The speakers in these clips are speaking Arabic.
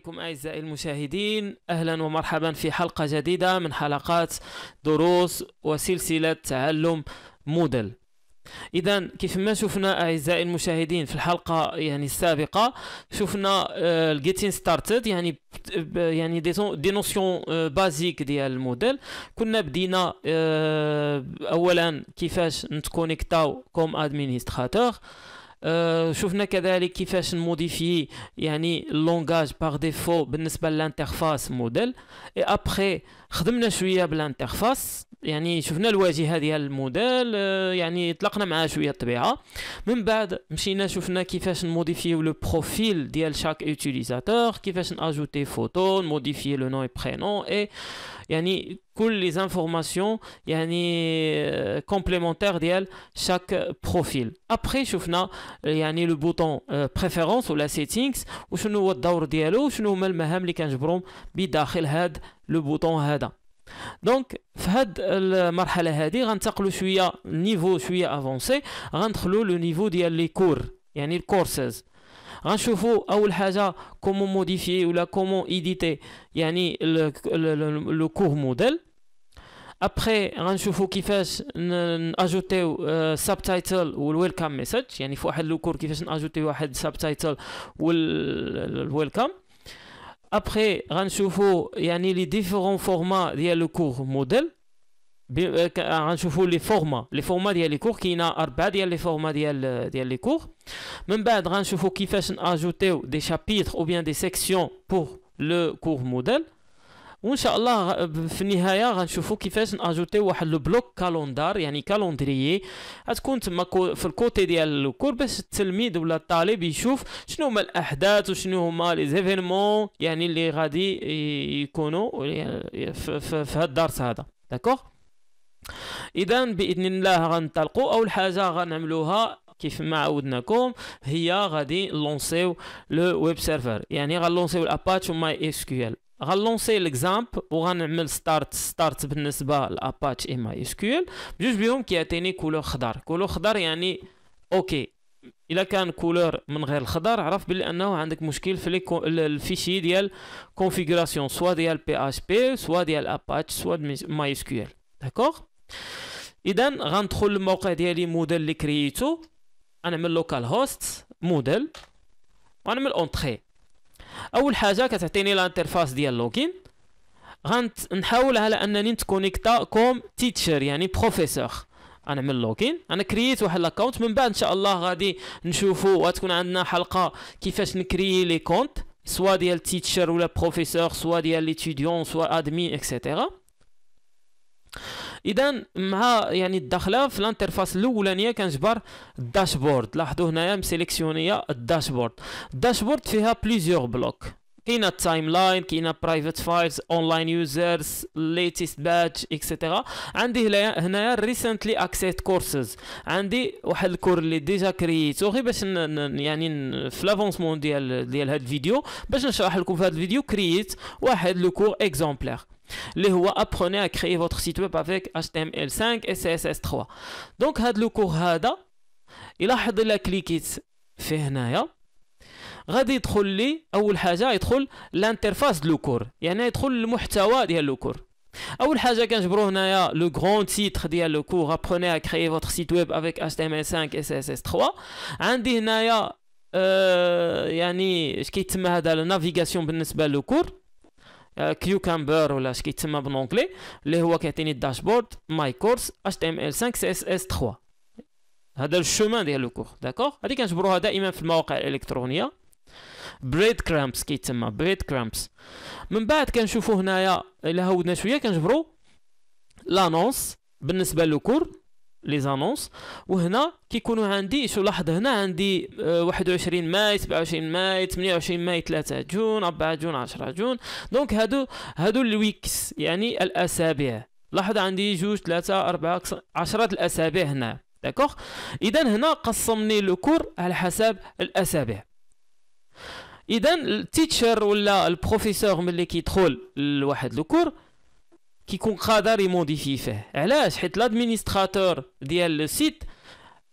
عليكم أعزائي المشاهدين أهلا ومرحبا في حلقة جديدة من حلقات دروس وسلسلة تعلم مودل إذا كيف ما شفنا أعزائي المشاهدين في الحلقة يعني السابقة شفنا آه، الجيتين ستارتد يعني يعني دي نوسيون بازيك ديال الموديل كنا بدينا آه، أولا كيفاش نتكونيكتاو كوم ادمينستراتور آه شفنا كذلك كيفاش نموديفي يعني اللونغاج باغ ديفو بالنسبه للانترفاس موديل اي ابخي خدمنا شويه بالانترفاس يعني شفنا الواجهه ديال الموديل آه، يعني طلقنا معاه شويه الطبيعه من بعد مشينا شفنا كيفاش نموديفيو لو بروفيل ديال شاك يوتيليزاتور كيفاش ناجوتي فوتو نموديفي لو نو اي برينون اي يعني كل لي زانفورماسيون يعني آه، كومبليمونتير ديال شاك بروفيل ابخي شفنا آه، يعني لو بوطون بريفيرونس ولا سيتينغز وشنو هو الدور ديالو وشنو هما المهام اللي كنجبرهم بداخل هاد لو بوطون هذا دونك في هاد المرحله هذه غنتقلوا شويه نيفو شويه افونسي غندخلوا لو نيفو ديال لي كور يعني الكورسز غنشوفوا اول حاجه كومون موديفي ولا كومون ايديتي يعني لو كور موديل ابخي غنشوفو كيفاش ناجوتيو و والويلكم ميساج يعني في واحد لو كور كيفاش ناجوتيو واحد و والويلكم Après, il y a différents euh, euh, formats des cours modèles. Il y a les formats des cours qui sont les formats de cours. Il y a les formats qui sont ajouter des chapitres ou bien des sections pour le cours modèle. وان شاء الله في النهايه غنشوفوا كيفاش ناجوتيو واحد لو بلوك كالوندار يعني كالوندريي غتكون تما في الكوتي ديال الكور باش التلميذ ولا الطالب يشوف شنو هما الاحداث وشنو هما لي زيفينمون يعني اللي غادي يكونوا في, في, في هذا الدرس هذا داكوغ اذا باذن الله غنطلقوا اول حاجه غنعملوها كيف ما عودناكم هي غادي نلونسيو لو ويب سيرفر يعني غنلونسيو الاباتش وماي اس كيو ال غنلونسي ليكزامبل وغنعمل ستارت ستارت بالنسبه لاباتش اي ماي اس كيو بجوج بهم كيعطيني كولور خضر كولور خضر يعني اوكي الا كان كولور من غير الخضر عرف بلي انه عندك مشكل في الفيشي ديال كونفيغوراسيون سوا ديال بي اش بي سوا ديال اباتش سوا ماي اس كيو داكوغ اذا غندخل للموقع ديالي موديل اللي كرييتو غنعمل لوكال هوست موديل غنعمل اونتري اول حاجه كتعطيني الانترفاس ديال لوغين غنحاول على انني نتكونيكتا كوم تيتشر يعني بروفيسور غنعمل لوغين انا كرييت واحد لاكونت من بعد ان شاء الله غادي نشوفوا غتكون عندنا حلقه كيفاش نكريي لي كونت سوا ديال تيتشر ولا بروفيسور سوا ديال ليتيديون سوا ادمي اكسيتيرا اذا مع يعني الدخله في الانترفاس الاولانيه كنجبر الداشبورد لاحظوا هنايا مسيليكسيونيه الداشبورد الداشبورد فيها بليزيوغ بلوك كاينه التايم لاين كاينه برايفت فايلز اونلاين يوزرز ليتست باتش اكسيتيرا عندي هنايا ريسنتلي اكسيت كورسز عندي واحد الكور اللي ديجا كرييتو غير باش يعني في لافونسمون ديال ديال هاد الفيديو باش نشرح لكم في هاد الفيديو كرييت واحد لو كور اكزومبلير اللي هو ابروني ا كريي فوتر سيت ويب افيك HTML5 et CSS3 دونك هاد لو كور هذا يلاحظ الا كليكيت في هنايا غادي يدخل لي اول حاجه يدخل لانترفاس دو كور يعني يدخل المحتوى ديال لو كور اول حاجه كنجبروا هنايا لو غون تيتر ديال لو كور ابروني ا كريي فوتر سيت ويب افيك تي ام ال 5 اس اس 3 عندي هنايا آه يعني اش كيتسمى هذا النافيغاسيون نافيغاسيون بالنسبه لو كور كيو آه، كامبر ولا اش كيتسمى بالونجلي اللي هو كيعطيني الداشبورد ماي كورس اتش تي ام ال 5 سي اس اس 3 هذا الشومان ديال كور داكوغ هادي كنجبروها دائما في المواقع الالكترونيه بريد كرامبس كيتسمى بريد كرامبس من بعد كنشوفو هنايا الا هودنا شويه كنجبرو لانونس بالنسبه كور لي زانونس وهنا كيكونوا عندي شو لاحظ هنا عندي 21 آه، ماي 27 ماي 28 ماي 3 جون 4 جون 10 جون دونك هادو هادو الويكس يعني الاسابيع لاحظ عندي جوج ثلاثة أربعة عشرة الاسابيع هنا داكوغ اذا هنا قسمني لوكور على حسب الاسابيع اذا التيتشر ولا البروفيسور ملي كيدخل لواحد لوكور كيكون قادر يموديفي فيه علاش حيت لادمينستراتور ديال السيت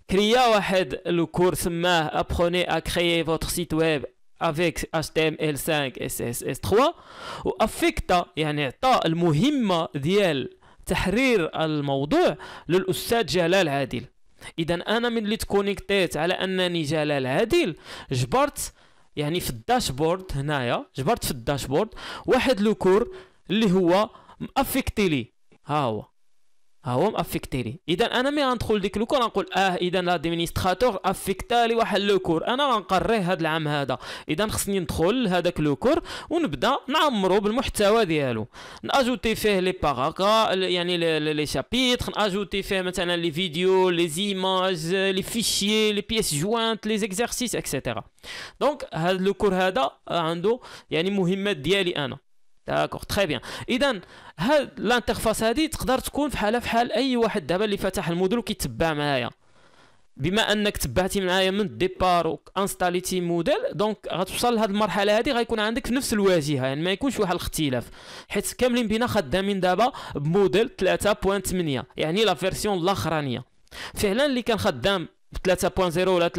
كريا واحد لو كور سماه ابروني ا كريي فوتر سيت ويب افيك اتش ال 5 اس اس 3 وافيكتا يعني عطى المهمه ديال تحرير الموضوع للاستاذ جلال عادل اذا انا من اللي تكونيكتيت على انني جلال عادل جبرت يعني في الداشبورد هنايا جبرت في الداشبورد واحد لوكور اللي هو مافيكتي لي ها هو ها هو مافيكتي لي اذا انا مي غندخل ديك لوكور غنقول اه اذا لادمينستراتور افيكتا لي واحد لوكور انا غنقريه هذا العام هذا اذا خصني ندخل لهذاك لوكور ونبدا نعمرو بالمحتوى ديالو ناجوتي فيه لي باراغا يعني لي شابيتر ناجوتي فيه مثلا لي فيديو لي زيماج لي فيشيي لي بيس جوانت لي زيكزارسيس اكسيتيرا دونك هذا لوكور هذا عنده يعني مهمات ديالي انا داكوغ تخي بيان اذا هاد لانترفاس هادي تقدر تكون فحالها فحال اي واحد دابا اللي فتح الموديل وكيتبع معايا بما انك تبعتي معايا من الديبار وانستاليتي موديل دونك غتوصل لهاد المرحله هادي غيكون عندك في نفس الواجهه يعني ما يكونش واحد الاختلاف حيت كاملين بينا خدامين دابا بموديل 3.8 يعني لا فيرسيون الاخرانيه فعلا اللي كان خدام 3.0 ولا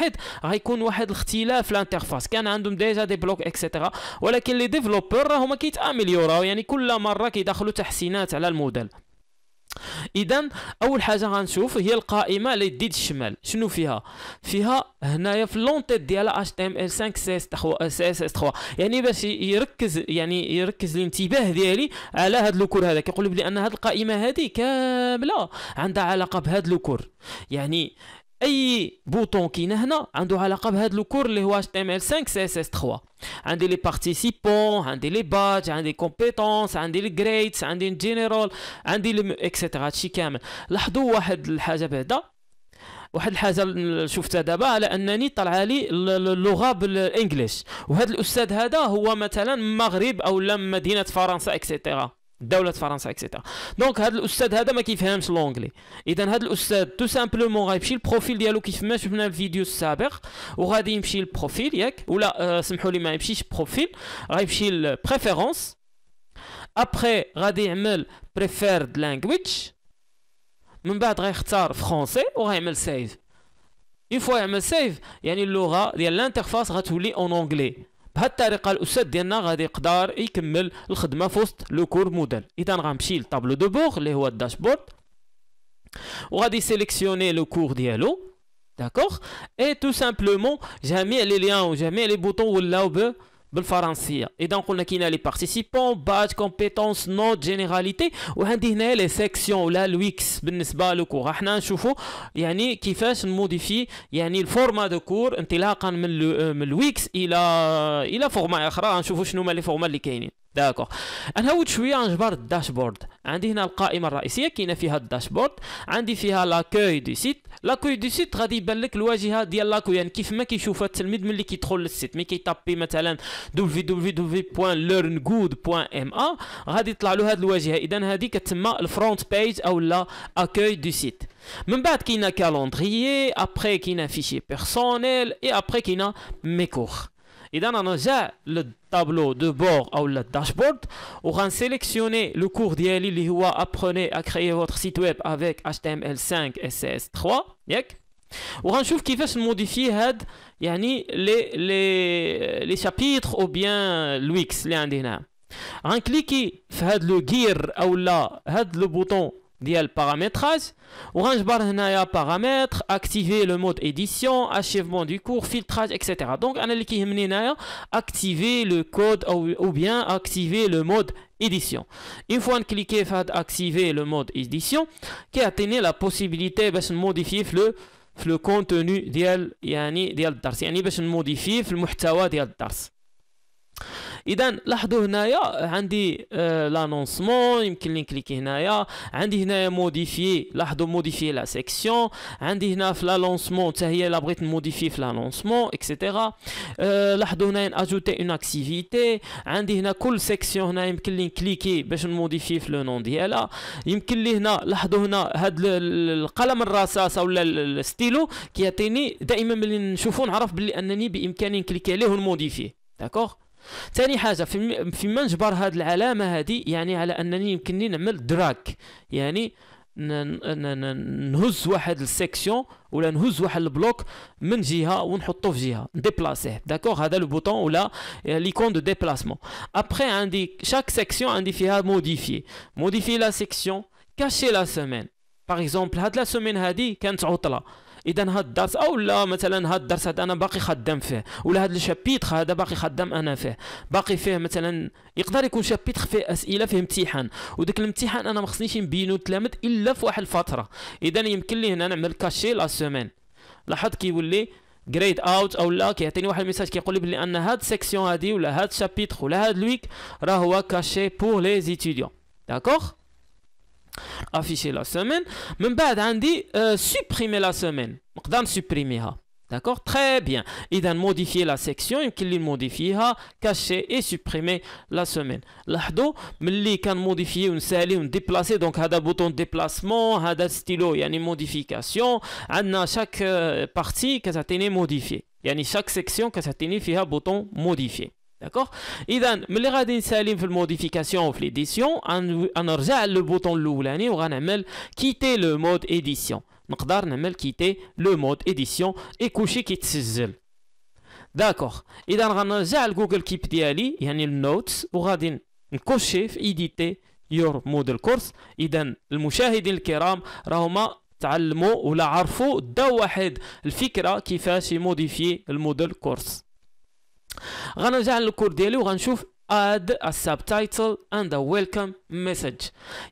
3.1 غيكون واحد الاختلاف لانترفاس كان عندهم ديجا دي بلوك اكسيتيرا ولكن لي ديفلوبر هما كيتاميليوراو يعني كل مره كيدخلوا تحسينات على الموديل اذا اول حاجه غنشوف هي القائمه اللي ليديد الشمال شنو فيها فيها هنايا في اللونتيت ديالها ال 5 سي اس 3 سي اس 3 يعني باش يركز يعني يركز الانتباه ديالي على هذا لوكور هذا كيقول لي بان هذه القائمه هذه كامله عندها علاقه بهذا لوكور يعني اي بوطون كاين هنا عنده علاقه بهذا الكور اللي هو HTML5 CSS3 عندي لي بارتيسيبون عندي لي باج عندي كومبيتونس عندي لي جريدز عندي جينيرال عندي لي اكسيتيرا هادشي كامل لاحظوا واحد الحاجه بعدا واحد الحاجه شفتها دابا على انني طلع لي اللغه بالانجليش وهذا الاستاذ هذا هو مثلا مغرب او لم مدينه فرنسا اكسيتيرا دوله فرنسا اكسيتيرا دونك هذا الاستاذ هذا ما كيفهمش لونغلي اذا هذا الاستاذ تو سامبلومون غيمشي البروفيل ديالو كيف ما شفنا الفيديو السابق وغادي يمشي للبروفيل ياك ولا آه، سمحوا لي ما يمشيش بروفيل غيمشي لبريفيرونس ابخي غادي يعمل بريفيرد لانجويج من بعد غيختار فرونسي وغيعمل سيف اون فوا يعمل سيف يعني اللغه ديال الانترفاس غتولي اون اونغلي بهالطريقه الاستاذ ديالنا غادي يقدر يكمل الخدمه في وسط لو كور موديل اذا غنمشي للطابلو دو بوغ اللي هو الداشبورد وغادي سيليكسيوني لو كور ديالو داكوغ اي تو سامبلومون جميع لي ليان وجميع لي بوطون ولاو ب بالفرنسيه اذا قلنا كاين لي بارتيسيبون باج كومبيتونس نوت جينيراليتي وعندي هنا لي سيكسيون ولا الويكس بالنسبه لكور حنا نشوفوا يعني كيفاش نموديفي يعني الفورما دو كور انطلاقا من من الويكس الى الى فورما اخرى نشوفوا شنو هما لي فورما اللي كاينين داكوغ نهود شويه نجبر الداشبورد عندي هنا القائمه الرئيسيه كاينه فيها الداشبورد عندي فيها لاكوي دو سيت لاكوي دو سيت غادي يبان لك الواجهه ديال لاكوي يعني كيف ما كيشوفها التلميذ ملي كيدخل للسيت ملي كيطابي مثلا www.learngood.ma غادي يطلع له هذه الواجهه اذا هذه كتسمى الفرونت بيج او لا اكوي دو سيت من بعد كاينه كالوندريي ابري كاينه فيشي بيرسونيل اي ابري كاينه ميكور et dans le tableau de bord ou le dashboard, on va sélectionner le cours d'IELI est « apprenez à créer votre site web avec HTML5, CSS3, on va voir suivre qui modifier les les chapitres ou bien le X les on clique sur le gear ou le bouton Dial paramétrage, orange bar den paramètres, activer le mode édition, achèvement du cours, filtrage, etc. Donc en éliminer, activer le code ou bien activer le mode édition. Une fois de cliquer, faire activer le mode édition, qui a tenu la possibilité de ben, modifier le le contenu dial, yani dial d'art, ben, modifier le contenu dial اذا لاحظوا هنايا عندي لانونسمون آه، يمكن لي نكليكي هنايا عندي هنايا موديفي لاحظوا موديفي لا سيكسيون عندي هنا في لانونسمون حتى هي لا بغيت نموديفي في لانونسمون اكسيتيرا آه، لاحظوا هنا اجوتي اون اكتيفيتي عندي هنا كل سيكسيون هنا يمكن لي نكليكي باش نموديفي في لو نون ديالها يمكن لي هنا لاحظوا هنا هاد القلم الرصاصه ولا الستيلو كيعطيني دائما ملي نشوفو نعرف بلي انني بامكاني نكليكي عليه ونموديفيه داكوغ ثاني حاجه في في منجبر هذه العلامه هذه يعني على انني يمكنني نعمل دراك يعني نهز واحد السيكسيون ولا نهز واحد البلوك من جهه ونحطه في جهه نديبلاسيه داكوغ هذا لو بوطون ولا ليكون دو ديبلاسمون ابخي عندي شاك سيكسيون عندي فيها موديفي موديفي لا سيكسيون كاشي لا سيمين باغ اكزومبل هاد لا سيمين هادي كانت عطله اذا هاد الدرس او لا مثلا هاد الدرس هذا انا باقي خدام فيه ولا هاد الشابيتر هذا باقي خدام انا فيه باقي فيه مثلا يقدر يكون شابيتر فيه اسئله فيه امتحان وداك الامتحان انا ما خصنيش نبينو تلامد الا في واحد الفتره اذا يمكن لي هنا نعمل كاشي لا سيمين لاحظ كيولي جريد اوت او لا كيعطيني واحد الميساج كيقول لي بلي ان هاد سيكسيون هادي ولا هاد شابيتر ولا هاد الويك راه هو كاشي بور لي زيتيديون داكوغ afficher la semaine Membadandi hein, euh, supprimer la semaine نقدر supprimera. D'accord Très bien. Et d'en modifier la section, il cacher et supprimer la semaine. L'ahdo, il can modifier une série, une déplacer, donc un bouton de déplacement, un stylo, il y a une modification, a chaque euh, partie que ça modifiée Il y a chaque section que a un bouton modifié. داكوغ اذا ملي غادي نسالي في الموديفيكاسيون وفي ليديسيون غنرجع للبوطون الاولاني وغنعمل كيتي لو مود ايديسيون نقدر نعمل كيتي لو مود ايديسيون اي كلشي كيتسجل داكوغ اذا غنرجع لجوجل كيب ديالي يعني النوتس وغادي نكوشي في ايديتي يور موديل كورس اذا المشاهدين الكرام راهما تعلموا ولا عرفوا دا واحد الفكره كيفاش يموديفي الموديل كورس غنرجع للكور ديالي وغنشوف اد a subtitle and a ويلكم مسج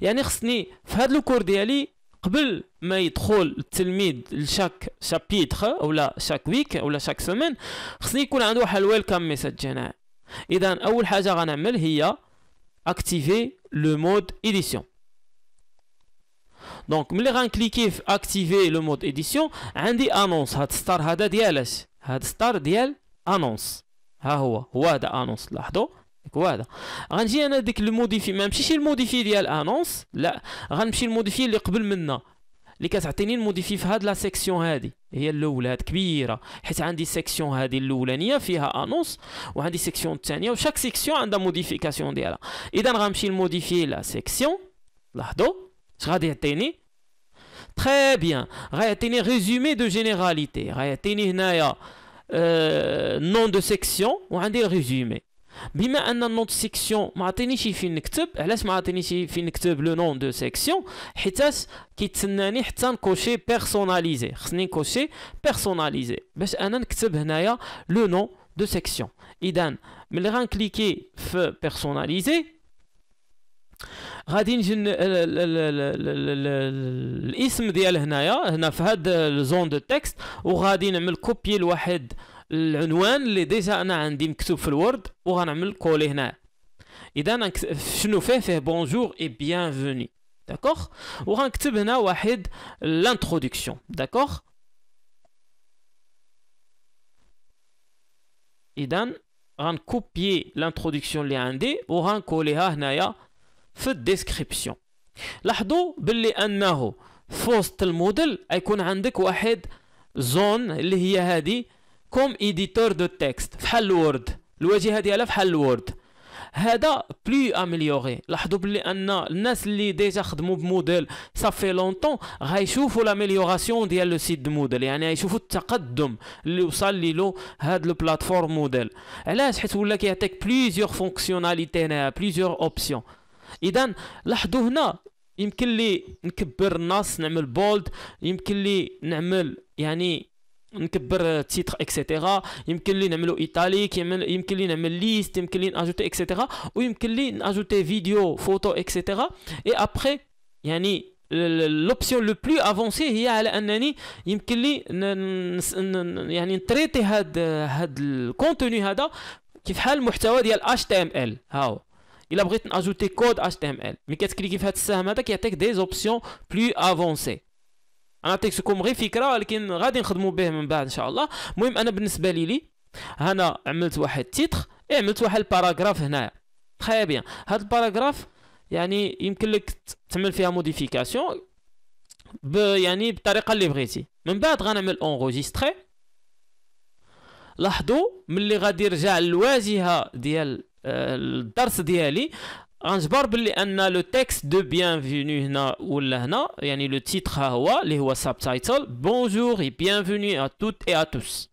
يعني خصني في هذا الكور ديالي قبل ما يدخل التلميذ لشاك شابيتخ ولا شاك ويك ولا شاك سمين خصني يكون عنده واحد الويلكم ميساج هنا اذا اول حاجه غنعمل هي اكتيفي لو مود اديسيون دونك ملي غنكليكي في اكتيفي لو مود اديسيون عندي انونس هاد ستار هذا ديالاش هاد ستار ديال انونس ها هو هو هذا انونس لاحظوا هو هذا غنجي انا ديك الموديفي ما نمشيش الموديفي ديال انونس لا غنمشي الموديفي اللي قبل منا اللي كتعطيني الموديفي في هاد لا سيكسيون هادي هي الاولى هاد كبيره حيت عندي سيكسيون هادي الاولانيه فيها انونس وعندي سيكسيون الثانيه وشاك سيكسيون عندها موديفيكاسيون ديالها اذا غنمشي لموديفي لا سيكسيون لاحظوا اش غادي يعطيني تري بيان غيعطيني ريزومي دو جينيراليتي غيعطيني هنايا Euh, nom de section ou un des résumés. Bim à un nom de section, Martinichi Finctub, laisse Martinichi le nom de section, et ça, qui tenait un cocher personnalisé. Cocher personnalisé. Besh, Ananctub naïa le nom de section. Idan, me le rincliquez feu personnalisé. غادي نجي الاسم ديال هنايا هنا في هاد الزون دو تكست وغادي نعمل كوبي لواحد العنوان اللي ديجا انا عندي مكتوب في الوورد وغنعمل كولي هنا اذا شنو فيه فيه بونجور اي بيانفوني داكوغ وغنكتب هنا واحد لانترودكسيون داكوغ اذا غنكوبي لانترودكسيون اللي عندي وغنكوليها هنايا في الديسكريبسيون لاحظوا باللي انه في وسط الموديل يكون عندك واحد زون اللي هي هذه كوم ايديتور دو تكست فحال الوورد الواجهه ديالها فحال الوورد هذا بلو اميليوري لاحظوا بلي ان الناس اللي ديجا خدموا بموديل صافي لونطون غيشوفوا لاميليوراسيون ديال لو سيت دو موديل يعني غيشوفوا التقدم اللي وصل لي له هاد لو بلاتفورم موديل علاش حيت ولا كيعطيك بليزيوغ فونكسيوناليتي هنا بليزيوغ اوبسيون اذا لاحظوا هنا يمكن لي نكبر النص نعمل بولد يمكن لي نعمل يعني نكبر تيتر اكسيتيرا يمكن لي نعملو ايطاليك يمكن لي نعمل ليست يمكن لي ناجوتي اكسيتيرا ويمكن لي ناجوتي فيديو فوتو اكسيتيرا اي ابخي يعني لوبسيون لو بلو افونسي هي على انني يمكن لي يعني نتريتي هاد هاد الكونتوني هذا كيف حال المحتوى ديال اتش تي ام ال هاو الا بغيت ناجوتي كود اتش تي ام ال ملي كتكليكي في هذا السهم هذا كيعطيك دي زوبسيون بلو افونسي انا عطيتكم غير فكره ولكن غادي نخدموا به من بعد ان شاء الله المهم انا بالنسبه لي لي هنا عملت واحد تيتر اي عملت واحد الباراغراف هنايا تخي بيان هاد الباراغراف يعني يمكن لك تعمل فيها موديفيكاسيون ب يعني بالطريقه اللي بغيتي من بعد غنعمل اونغوجيستري لاحظوا ملي غادي يرجع للواجهه ديال Dans ce dernier, on se barre le texte de bienvenue là où là là, le titre là-haut, le WhatsApp title. Bonjour et bienvenue à toutes et à tous.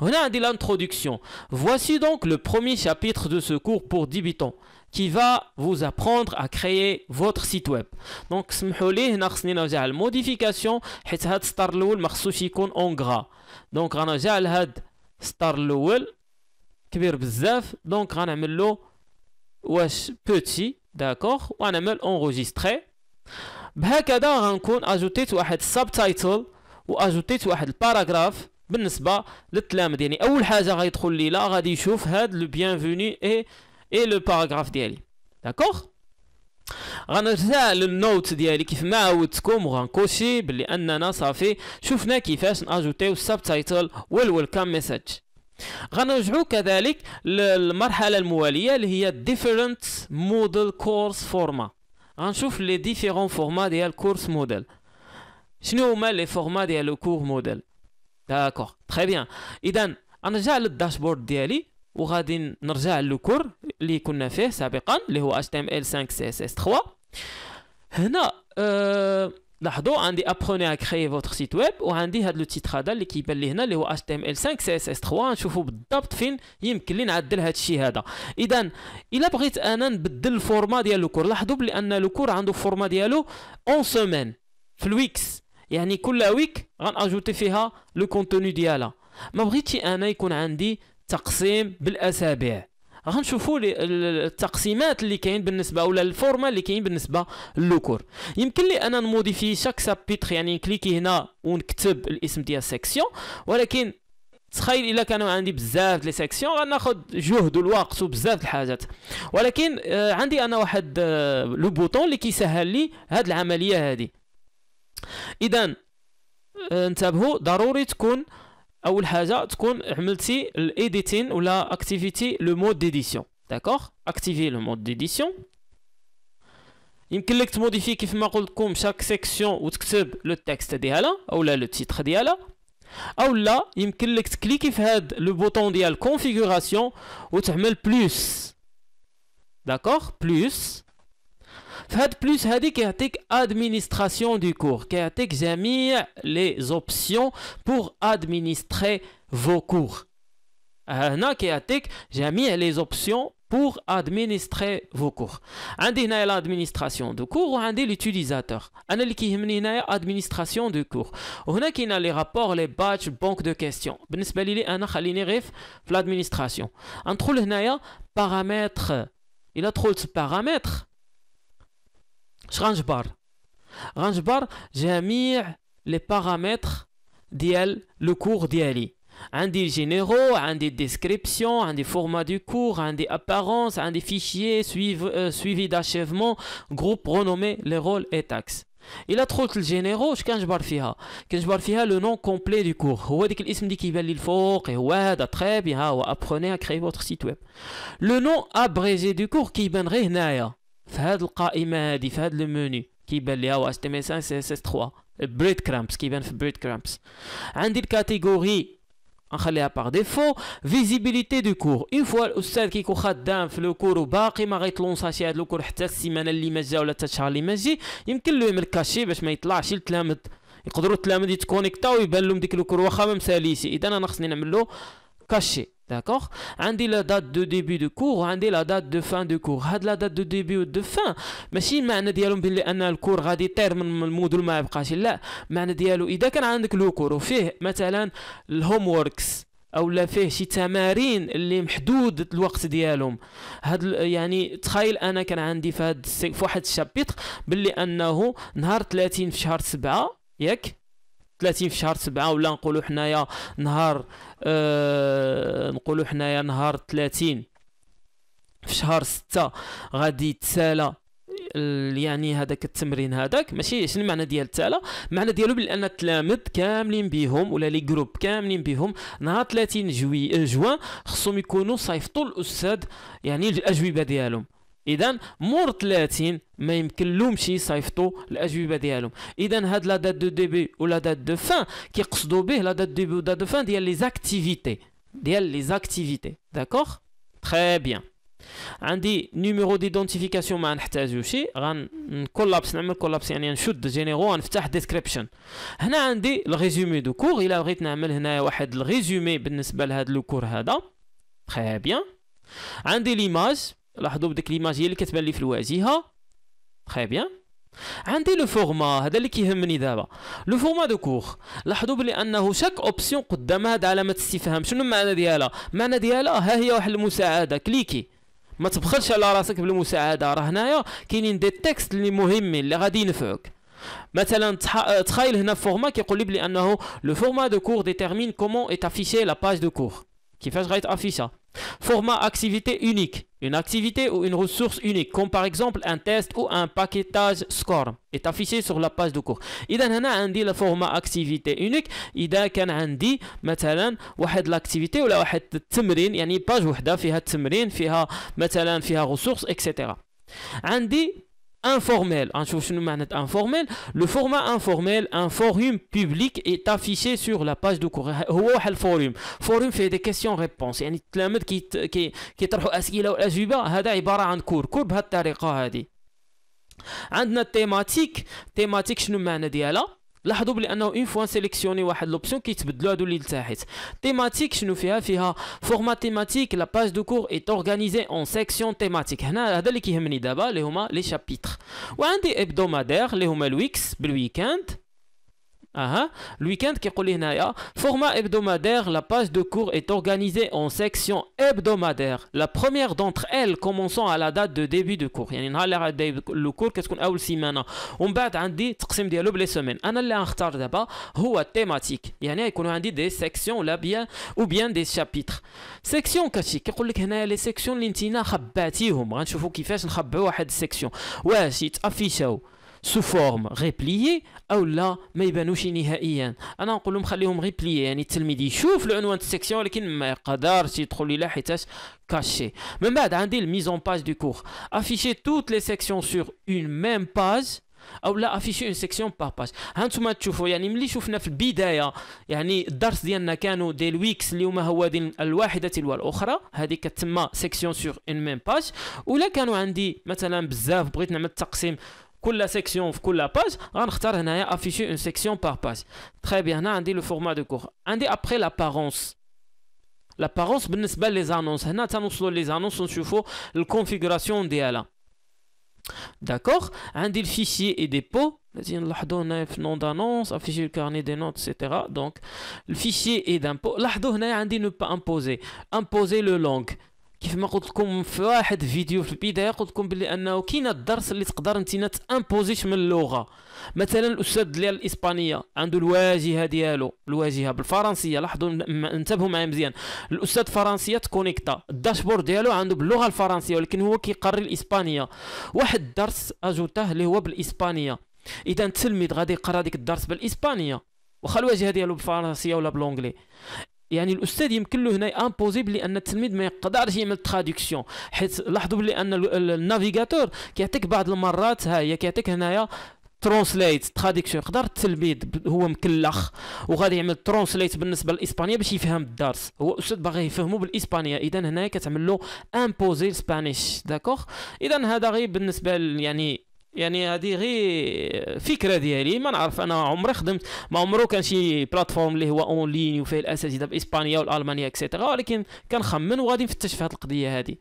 On a l'introduction. Voici donc le premier chapitre de ce cours pour débutants qui va vous apprendre à créer votre site web. Donc, si vous voulez, on a besoin de faire des modifications. Et cette Star Lowell, marqué en gras. Donc, on a besoin cette Star Lowell. كبير بزاف دونك غنعمل له واش بوتي داكوغ وغنعمل اونغوجيستري بهكذا غنكون اجوتيت واحد السب واجوتيت واحد الباراغراف بالنسبه للتلامذ يعني اول حاجه غيدخل لي لا غادي يشوف هاد لو بيانفوني اي اي لو باراغراف ديالي داكوغ غنرجع للنوت ديالي كيف ما عودتكم وغنكوشي بلي اننا صافي شفنا كيفاش ناجوتيو السب والويلكم ميساج غنرجعوا كذلك للمرحله المواليه اللي هي ديفيرنت موديل كورس فورما غنشوف لي ديفيرون فورما ديال كورس موديل شنو هما لي فورما ديال لو كور موديل داكوغ تري بيان اذا غنرجع للداشبورد ديالي وغادي نرجع للكور اللي كنا فيه سابقا اللي هو HTML5 CSS3 هنا أه لاحظوا عندي ابروني ا كريي فوتر سيت ويب وعندي هذا لو تيتر هذا اللي كيبان لي هنا اللي هو اتش تي ام ال 5 سي اس اس 3 نشوفوا بالضبط فين يمكن لي نعدل هذا الشيء هذا اذا الا بغيت انا نبدل الفورما ديال لوكور لاحظوا بلي ان لوكور عنده الفورما ديالو اون سومين في الويكس يعني كل ويك غنأجوتي فيها لو كونتوني ديالها ما بغيتش انا يكون عندي تقسيم بالاسابيع غنشوفوا التقسيمات اللي كاين بالنسبه ولا الفورما اللي كاين بالنسبه للوكور يمكن لي انا نموديفي شاك سابيتر يعني نكليكي هنا ونكتب الاسم ديال السيكسيون ولكن تخيل الا كانوا عندي بزاف لي سيكسيون غناخذ جهد والوقت وبزاف الحاجات ولكن آه، عندي انا واحد آه، لو بوطون اللي كيسهل لي هاد العمليه هذه اذا آه، انتبهوا ضروري تكون آه اول حاجه تكون عملتي الايديتين ولا اكتيفيتي لو مود ديديسيون داكوغ اكتيفي لو مود ديديسيون يمكن لك تموديفي كيف ما قلت لكم شاك سيكسيون وتكتب لو تكست ديالها اولا لو تيتر ديالها او لا يمكن لك تكليكي في هاد لو بوطون ديال كونفيغوراسيون وتعمل بلوس داكوغ بلوس Fait plus, administration du cours. que j'ai mis les options pour administrer vos cours. Euh, j'ai mis les options pour administrer vos cours. On a l'administration du cours ou l'utilisateur l'utilisateur. On a l'administration du cours. On a les rapports, les badges, les banques de questions. On a l'administration. On les paramètres. Il a trop de paramètres bar range bar les paramètres d le cours' un des généraux un des descriptions un des formats du cours un des apparences un des fichiers euh, suivis suivi d'achèvement groupe renommé les rôles et taxes il a trop le généraux je fi que je le nom complet du cours dit qu' il faut très bien ah, ou apprenez à créer votre site web le nom abrégé du cours qui ben rien'ailleurs في هاد القائمه هادي في هاد المنيو كيبان ليها واش تي ميسان سي اس اس 3 بريد كرامبس كيبان في بريد كرامبس عندي الكاتيجوري نخليها باغ ديفو فيزيبيليتي دو كور اون فوا الاستاذ كيكون خدام في لو كور وباقي ما غيتلونساش هاد لو كور حتى السيمانه اللي ما جا ولا حتى الشهر اللي ما جي يمكن له يعمل كاشي باش ما يطلعش التلامذ يقدروا التلامذ يتكونيكتاو ويبان لهم ديك لو كور واخا ما مساليش اذا انا خصني نعمل له كاشي داكوغ عندي لا دات دو ديبي دو كور وعندي لا دات دو فان دو كور هاد لا دات دو ديبي ودو فان ماشي المعنى ديالهم بلي ان الكور غادي يطير من المودول ما يبقاش لا المعنى ديالو اذا كان عندك لو كور وفيه مثلا الهوم ووركس او لا فيه شي تمارين اللي محدود الوقت ديالهم هاد يعني تخيل انا كان عندي في هاد في واحد الشابيتر بلي انه نهار 30 في شهر 7 ياك 30 في شهر سبعة ولا نقولوا حنايا نهار آه نقولوا حنايا نهار 30 في شهر ستة غادي يتسالى يعني هذاك التمرين هذاك ماشي شنو المعنى ديال التالا المعنى ديالو بان التلامذ كاملين بهم ولا لي جروب كاملين بهم نهار 30 جوي جوان خصهم يكونوا صيفطوا الاستاذ يعني الاجوبه ديالهم اذا مور 30 ما يمكن شي يصيفطوا الاجوبه ديالهم اذا هاد لا دات دو ديبي ولا دات دو فان كيقصدوا به لا دات ديبي ولا دو فان ديال لي زاكتيفيتي ديال لي زاكتيفيتي داكوغ تري بيان عندي نيميرو ديدونتيفيكاسيون ما نحتاجوش غنكولابس نعمل كولابس يعني نشد جينيرو نفتح ديسكريبشن هنا عندي الريزومي دو كور الا بغيت نعمل هنايا واحد الريزومي بالنسبه لهاد لو كور هذا تري بيان عندي ليماج لاحظوا بديك ليماج هي اللي كتبان لي في الواجهه تري بيان عندي لو فورما هذا اللي كيهمني دابا لو فورما دو كور لاحظوا بلي انه شاك اوبسيون قدامها هاد علامه استفهام شنو المعنى ديالها المعنى ديالها ها هي واحد المساعده كليكي ما تبخلش على راسك بالمساعده راه هنايا كاينين دي تكست اللي مهمين اللي غادي ينفعوك مثلا تخيل هنا فورما كيقول لي بلي انه لو فورما دو كور ديتيرمين كومون ايت افيشي لا باج دو كور كيفاش غيتافيشا Format activité unique. Une activité ou une ressource unique, comme par exemple un test ou un paquetage score, est affiché sur la page de cours. إذا هنا عندي le format activité unique. إذا كان عندي مثلا واحد l'activité ولا واحد une يعني باج وحدة فيها التمرين فيها مثلا فيها ressources etc. عندي informel. Hein, informel. Le format informel, un forum public est affiché sur la page du cours. le forum. Forum fait des questions-réponses. يعني التلامذ كي كي اسئله Il هذا عباره عن كور عندنا تيماتيك شنو المعنى ديالها la doublez-en une fois sélectionnée, ou à l'option qui est bleu à droite. Thématique, je nous fais affaire. Format thématique. La page de cours est organisée en sections thématiques. Eh bien, là, c'est le cas de base. Les chapitres. Ou un des hebdomadaires, les humains le week-end. Le ah, hein? week-end qui naya. Hein? format hebdomadaire, la page de cours est organisée en sections hebdomadaires. La première d'entre elles commençant à la date de début de cours. Yani, le cours, qu'est-ce qu'on a aussi maintenant On va dire que c'est les semaines. On va d'abord la thématique. Yani, on va dire des sections bien, ou bien des chapitres. Section, qu'est-ce a Les sections, sont on va dire faut qu'il fasse une section. Ouais, c'est affiché. سو فورم ريبليي او لا ما يبانوش نهائيا انا نقول لهم خليهم ريبليي يعني التلميذ يشوف العنوان تاع السيكسيون ولكن ما يقدرش يدخل الى حيتاش كاشي من بعد عندي الميز اون باج دو كور افيشي توت لي سيكسيون سور اون ميم باج او لا افيشي اون سيكسيون بار باج هانتوما تشوفوا يعني ملي شفنا في البدايه يعني الدرس ديالنا كانوا دي الويكس اللي هما هو الواحده تلو الاخرى هذه كتسمى سيكسيون سور اون ميم باج ولا كانوا عندي مثلا بزاف بغيت نعمل تقسيم La section ou la page, on va afficher une section par page. Très bien, on a le format de cours. On a après l'apparence. L'apparence, on ne les annonces. On a les annonces, on la configuration d'Alain. D'accord On a le fichier et dépôt. On a dit le nom d'annonce, afficher le carnet des notes, etc. Donc, le fichier et d'impôt. On a dit ne pas imposer. Imposer le langue. كيف ما قلت لكم في واحد فيديو في البدايه قلت لكم بلي انه كاين الدرس اللي تقدر انت تامبوزيش من اللغه مثلا الاستاذ ديال الاسبانيه عنده الواجهه ديالو الواجهه بالفرنسيه لاحظوا انتبهوا معايا مزيان الاستاذ فرنسيه تكونيكتا الداشبورد ديالو عنده باللغه الفرنسيه ولكن هو كيقري الاسبانيه واحد الدرس اجوته اللي هو بالاسبانيه اذا التلميذ غادي يقرا ديك الدرس بالاسبانيه واخا الواجهه ديالو بالفرنسيه ولا بالانجلي يعني الاستاذ يمكن له هنا امبوزيبل لان التلميذ ما يقدرش يعمل تراديكسيون حيت لاحظوا بلي ان النافيغاتور كيعطيك بعض المرات ها هي كيعطيك هنايا ترانسليت تراديكسيون يقدر التلميذ هو مكلخ وغادي يعمل ترانسليت بالنسبه للاسبانيه باش يفهم الدرس هو استاذ باغي يفهمه بالاسبانيه اذا هنا كتعمل له امبوزي سبانيش داكوغ اذا هذا غير بالنسبه يعني يعني هذه غير فكره ديالي ما نعرف انا عمري خدمت ما عمرو كان شي بلاتفورم اللي هو اون لين وفيه الاساتذه باسبانيا والالمانيا اكسيتيرا ولكن كنخمن وغادي نفتش في هذه القضيه هذه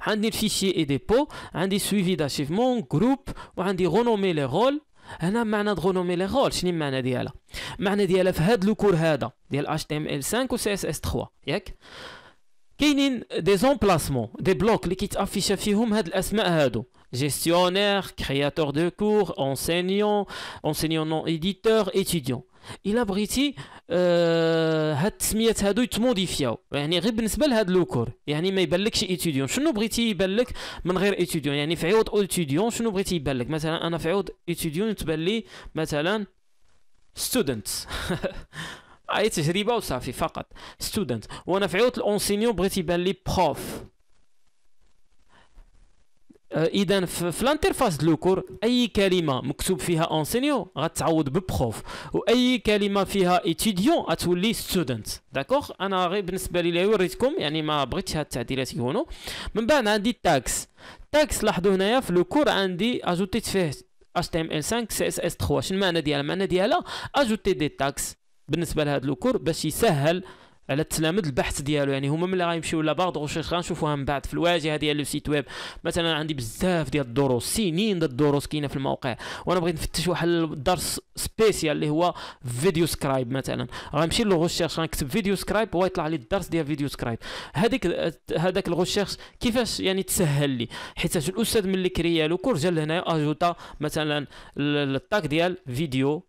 عندي الفيشي اي ديبو عندي سويفي داشيفمون جروب وعندي غونومي لي رول هنا معنى غونومي لي رول شنو المعنى ديالها المعنى ديالها في هذا لوكور هذا ديال اتش تي ام ال 5 و سي اس اس 3 ياك كاينين دي زومبلاسمون دي بلوك اللي كيتافيشا فيهم هاد الاسماء هادو gestionnaire, créateur de cours, enseignant, enseignant non éditeur, étudiant. الى بغيتي آه هاد التسميات هادو يتموديفياو Yani غير بالنسبه لهاد لوكور يعني ما يبانلكش شنو بغيتي يبان لك من غير يعني في عوض شنو بغيتي يبان مثلا انا مثلا فقط آه، اذا في الانترفاس كور اي كلمه مكتوب فيها انسينيو غتعوض ببروف واي كلمه فيها ايتيديون غتولي ستودنت داكوغ انا غير بالنسبه لي وريتكم يعني ما بغيتش هاد التعديلات يكونوا من بعد عندي التاكس التاكس لاحظوا هنايا في لوكور عندي اجوتيت فيه HTML5 CSS 3 شنو المعنى ديالها المعنى ديالها اجوتي دي تاكس بالنسبه لهاد لوكور باش يسهل على التلامذ البحث ديالو يعني هما ملي غيمشيو لابار دو ريشيرش غنشوفوها من بعد في الواجهه ديال لو سيت ويب مثلا عندي بزاف ديال الدروس سنين ديال الدروس كاينه في الموقع وانا بغيت نفتش واحد الدرس سبيسيال اللي هو فيديو سكرايب مثلا غنمشي للغوشيرش غنكتب فيديو سكرايب ويطلع لي الدرس ديال فيديو سكرايب هذيك هذاك الغوشيرش كيفاش يعني تسهل لي حيت الاستاذ ملي كريالو كور جا لهنا اجوتا مثلا التاك ديال فيديو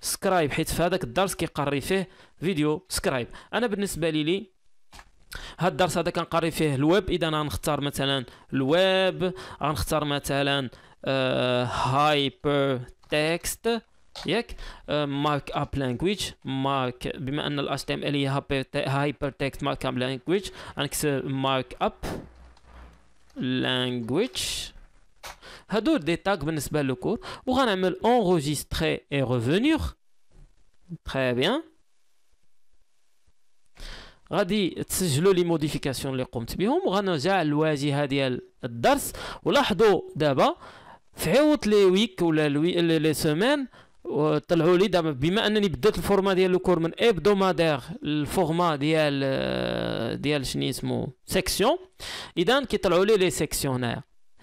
سكرايب حيت في هذاك الدرس كيقري فيه فيديو سكرايب انا بالنسبه لي لي هاد الدرس هذا كنقري فيه الويب اذا غنختار مثلا الويب غنختار مثلا آه هايبر تكست ياك مارك اب لانجويج مارك بما ان الاش تي ام ال هي هايبر تكست مارك اب لانجويج غنكتب مارك اب لانجويج هادو دي تاغ بالنسبه للكور وغنعمل انغيستري اي ريفونيغ تري بيان غادي تسجلوا لي موديفيكاسيون اللي قمت بهم وغنرجع للواجهه ديال الدرس ولاحظوا دابا في عوض لي ويك ولا لي سومان وطلعوا لي دابا بما انني بدلت الفورما ديال الكور من ابدومادير الفورما ديال ديال شنو اسمه سيكسيون اذا كيطلعوا لي لي سيكسيون هنايا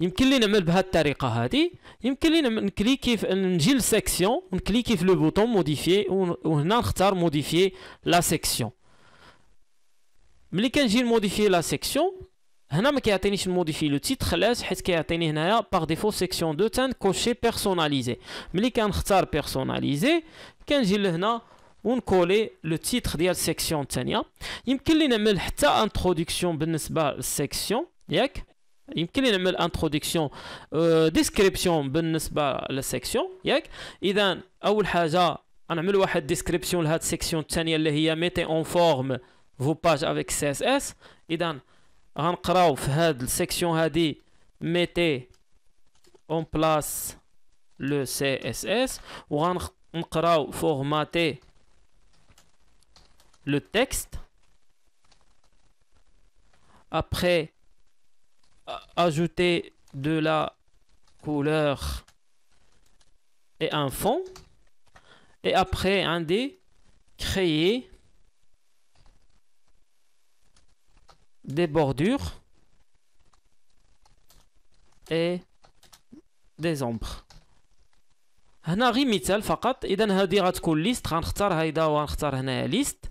يمكن لي نعمل بهذه الطريقه هذه يمكن لي نكليكي في نجي للسيكسيون ونكليكي في لو بوطون موديفي وهنا نختار موديفي لا سيكسيون ملي كنجي نموديفي لا سيكسيون هنا ما كيعطينيش نموديفي لو تيتر علاش حيت كيعطيني هنايا باغ ديفو سيكسيون دو تان كوشي بيرسوناليزي ملي كنختار بيرسوناليزي كنجي لهنا ونكولي لو تيتر ديال السيكسيون الثانيه يمكن لي نعمل حتى انترودكسيون بالنسبه للسيكسيون ياك Nous avons introduction, euh, description la section. description la section de la section de la section de la section de la section en section section de la de section ajouter de la couleur et un fond. Et après, un D créer des bordures et des ombres. هنا غير مثال فقط اذا هذه غتكون ليست غنختار هيدا وغنختار هنا ليست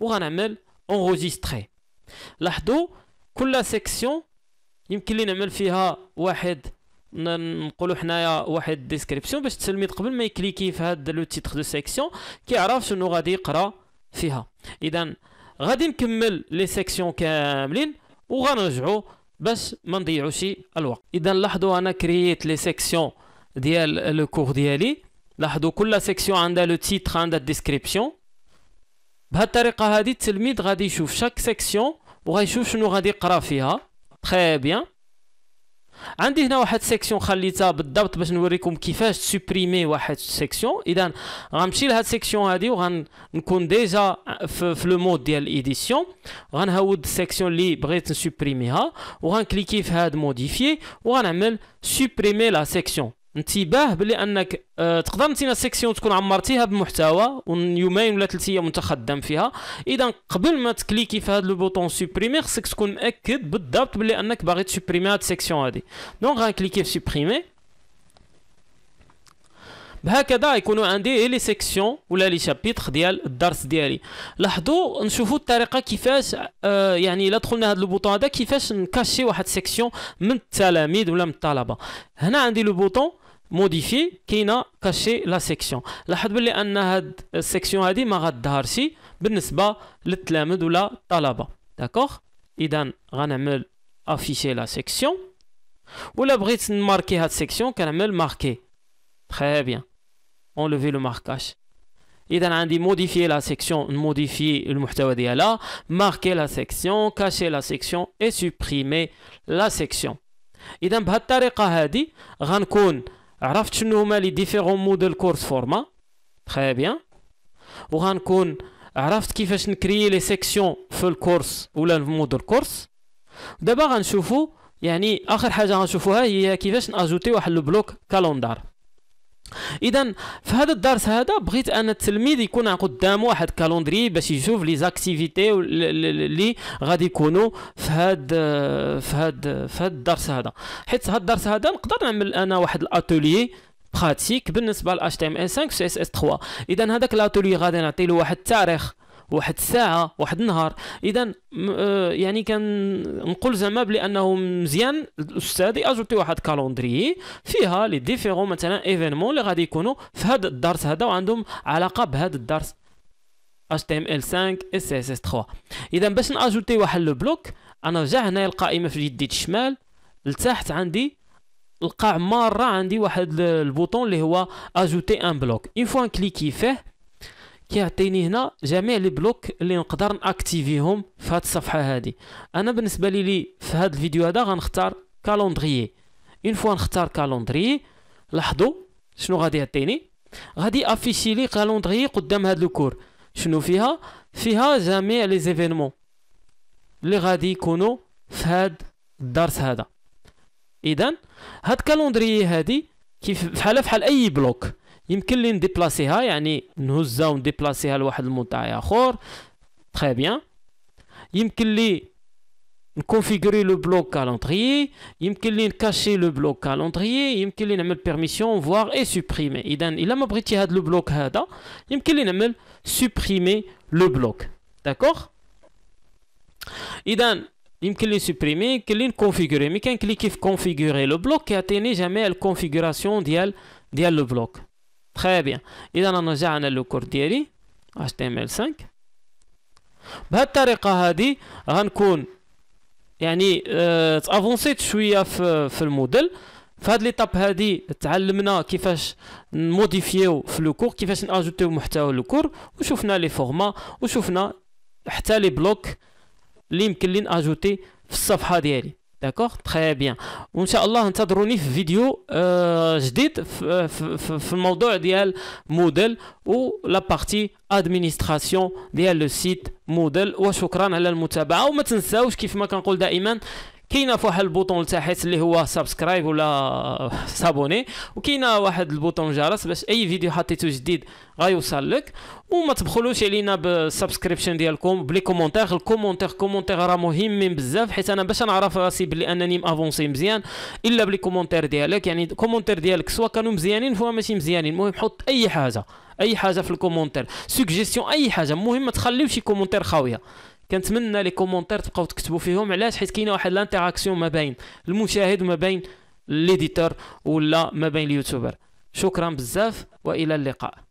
وغنعمل اونغوزيستري لاحظوا كل سيكسيون يمكن لي نعمل فيها واحد نقولوا حنايا واحد ديسكريبسيون باش التلميذ قبل ما يكليكي في هذا لو تيتر دو سيكسيون كيعرف شنو غادي يقرا فيها اذا غادي نكمل لي سيكسيون كاملين وغنرجعوا باش ما نضيعوش الوقت اذا لاحظوا انا كرييت لي سيكسيون ديال لو كور ديالي لاحظوا كل سيكسيون عندها لو تيتر عندها ديسكريبسيون بهذه الطريقه هذه التلميذ غادي يشوف شاك سيكسيون وغيشوف شنو غادي يقرا فيها تخي بيان عندي هنا واحد سيكسيون خليتها بالضبط باش نوريكم كيفاش تسوبريمي واحد سيكسيون اذا غنمشي لهاد سيكسيون هادي وغنكون ديجا في, في لو مود ديال الايديسيون غنهود السيكسيون اللي بغيت نسوبريميها وغنكليكي في هاد موديفي وغنعمل سوبريمي لا سيكسيون انتباه بلي انك أه تقدر انت سيكسيون تكون عمرتيها بمحتوى ويومين ولا ثلاث ايام وانت خدام فيها اذا قبل ما تكليكي في هذا لو بوطون سوبريمي خصك تكون مأكد بالضبط بلي انك باغي تسوبريمي هاد السيكسيون هادي دونك غنكليكي في سوبريمي بهكذا يكونوا عندي لي سيكسيون ولا لي شابيتر ديال الدرس ديالي لاحظوا نشوفوا الطريقه كيفاش آه يعني الا دخلنا هذا البوطون هذا كيفاش نكاشي واحد سيكسيون من التلاميذ ولا من الطلبه هنا عندي لو بوطون موديفي كاينه كاشي لا سيكسيون لاحظ بلي ان هاد السيكسيون هادي ما غدهارش بالنسبه للتلامذ ولا الطلبه داكوغ اذا غنعمل افيشي لا سيكسيون ولا بغيت نماركي هاد السيكسيون كنعمل ماركي تري بيان اونلوفي لو ماركاج اذا عندي موديفي لا سيكسيون نموديفي المحتوى ديالها ماركي لا سيكسيون كاشي لا سيكسيون اي سوبريمي لا سيكسيون اذا بهاد الطريقه هادي غنكون عرفت شنو هما لي ديفيرون موديل كورس فورما تخي بيان وغنكون عرفت كيفاش نكريي لي سيكسيون في الكورس ولا موديل كورس دابا غنشوفو يعني اخر حاجه غنشوفوها هي كيفاش ناجوتي واحد البلوك كالوندار اذا في هذا الدرس هذا بغيت ان التلميذ يكون قدامه واحد كالوندري باش يشوف لي زاكتيفيتي اللي غادي يكونوا في هاد في هاد في هاد الدرس هذا حيت هاد الدرس هذا نقدر نعمل انا واحد الاتولي براتيك بالنسبه ل HTML5 CSS3 اذا هذاك الاتولي غادي نعطي له واحد التاريخ واحد الساعه واحد النهار اذا آه، يعني نقول زعما بلي انه مزيان الاستاذ ياجوتي واحد كالوندري فيها لي ديفيرون مثلا ايفينمون اللي غادي يكونوا في هذا الدرس هذا وعندهم علاقه بهذا الدرس HTML5 CSS3 اذا باش ناجوتي واحد لو بلوك انا رجع هنايا القائمه في يدي الشمال لتحت عندي القاع مره عندي واحد البوطون اللي هو اجوتي ان بلوك اون فوا نكليكي فيه كيعطيني هنا جميع لي بلوك اللي نقدر ناكتيفيهم في هاد الصفحه هادي انا بالنسبه لي, لي في هاد الفيديو هذا غنختار كالوندريي اون فوا نختار كالوندريي لاحظوا شنو غادي يعطيني غادي افيشي لي كالوندريي قدام هاد الكور شنو فيها فيها جميع لي زيفينمون اللي غادي يكونوا في هاد الدرس هذا اذا هاد كالوندريي هادي كيف بحال بحال اي بلوك Il peut déplacer, cest à nous Très bien. Il configurer le bloc à l'entrée. le bloc calendrier. l'entrée. peut la permission voir et supprimer. Il le bloc supprimer le bloc. D'accord? Il supprimer, configurer. Mais clique sur configurer le bloc, il atteint jamais la configuration du bloc. Très bien. إذا أنا عنا لوكور ديالي HTML5 بهالطريقة هادي غنكون يعني اه تافونسيت شوية في, في الموديل في هاد ليطاب هادي تعلمنا كيفاش نموديفيو في لوكور كيفاش ناجوتيو محتوى لوكور وشفنا لي فورما وشفنا حتى لي بلوك اللي يمكن لي ناجوتي في الصفحة ديالي داكوغ تري بيان وان شاء الله انتظروني في فيديو جديد في, الموضوع ديال موديل و لا بارتي ادمينستراسيون ديال لو سيت موديل وشكرا على المتابعه وما تنساوش كيف ما كنقول دائما كاينه فواحد البوطون لتحت اللي هو سبسكرايب ولا سابوني وكاينه واحد البوطون جرس باش اي فيديو حطيته جديد غيوصل لك وما تبخلوش علينا بالسبسكريبشن ديالكم بلي كومونتير الكومونتير كومونتير راه مهمين بزاف حيت انا باش نعرف راسي بلي انني مافونسي مزيان الا بلي كومونتير ديالك يعني الكومونتير ديالك سواء كانوا مزيانين فهو ماشي مزيانين المهم حط اي حاجه اي حاجه في الكومونتير سوجيستيون اي حاجه المهم ما تخليوش كومونتير خاويه كنتمنى لي كومونتير تبقاو تكتبوا فيهم علاش حيت كاينه واحد لانتيراكسيون ما بين المشاهد وما بين ليديتور ولا ما بين اليوتيوبر شكرا بزاف والى اللقاء